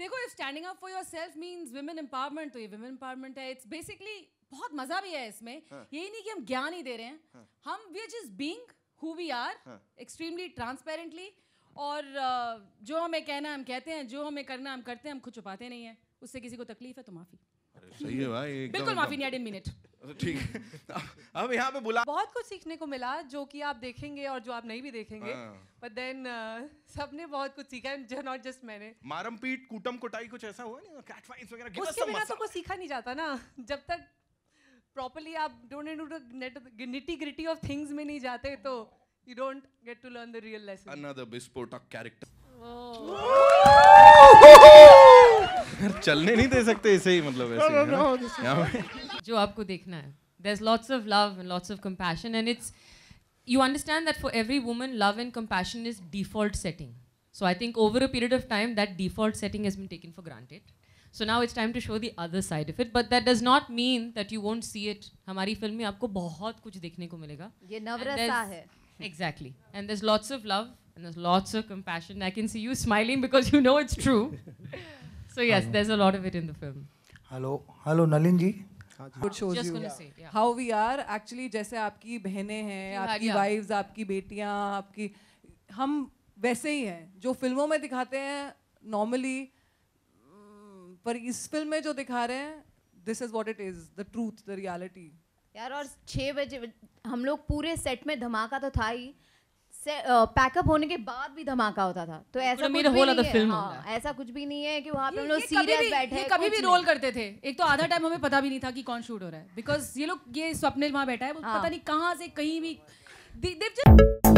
देखो if standing up for yourself means women empowerment तो ये वुमेन एम्पावरमेंट है इट्स बेसिकली बहुत मजा भी है इसमें हाँ. यही नहीं कि हम ज्ञान ही दे रहे हैं हाँ. हम we are just being who we are extremely transparently और uh, जो हमें कहना हम कहते हैं जो हमें करना हम करते हैं हम खुद छुपाते नहीं है उससे किसी को तकलीफ है तो माफी सही है भाई बिल्कुल माफी नहीं आई डेन मिनट तो ठीक हम यहाँ पे बुला बहुत कुछ सीखने को मिला जो कि आप देखेंगे और जो आप नहीं भी देखेंगे बट हाँ। देन uh, सबने बहुत कुछ सीखा है नॉट जस्ट मैंने मारम पीट कूटम कुटाई कुछ ऐसा हुआ नहीं कैट फाइट्स वगैरह उसके बिना तो कुछ सीखा नहीं जाता ना जब तक प्रॉपरली आप don't nitty gritty of things में नहीं जाते तो you don't get to learn the real lesson. Another bespoke character. Oh. चलने नहीं दे सकते इसे ही मतलब ऐसे no, no, no, no, जो आपको देखना है there is lots of love and lots of compassion and it's you understand that for every woman love and compassion is default setting so I think over a period of time that default setting has been taken for granted so now it's time to show the other side of it but that does not mean that you won't see it हमारी film में आपको बहुत कुछ देखने को मिलेगा ये नवरसा है exactly and there's lots of love and there's lots of compassion i can see you smiling because you know it's true So yes, there's a lot of it in the film. Hello, hello Nalin ji. Good show. Just going to say, yeah. how we are actually, जैसे आपकी बहनें हैं आपकी wives, आपकी बेटियाँ, आपकी हम वैसे ही हैं जो फिल्मों में दिखाते हैं normally, पर इस फिल्म में जो दिखा रहे हैं this is what it is, the truth, the reality. यार और छः बजे हम लोग पूरे सेट में धमाका तो था ही पैकअप होने के बाद भी धमाका होता था तो ऐसा कुछ भी नहीं है हाँ, ऐसा कुछ भी नहीं है कि वहाँ पे हम लोग सीरियस बैठे ये कभी भी रोल करते थे एक तो आधा टाइम हमें पता भी नहीं था कि कौन शूट हो रहा है बिकॉज ये लोग ये स्वप्निल वहाँ बैठा है पता हाँ। नहीं कहाँ से कहीं भी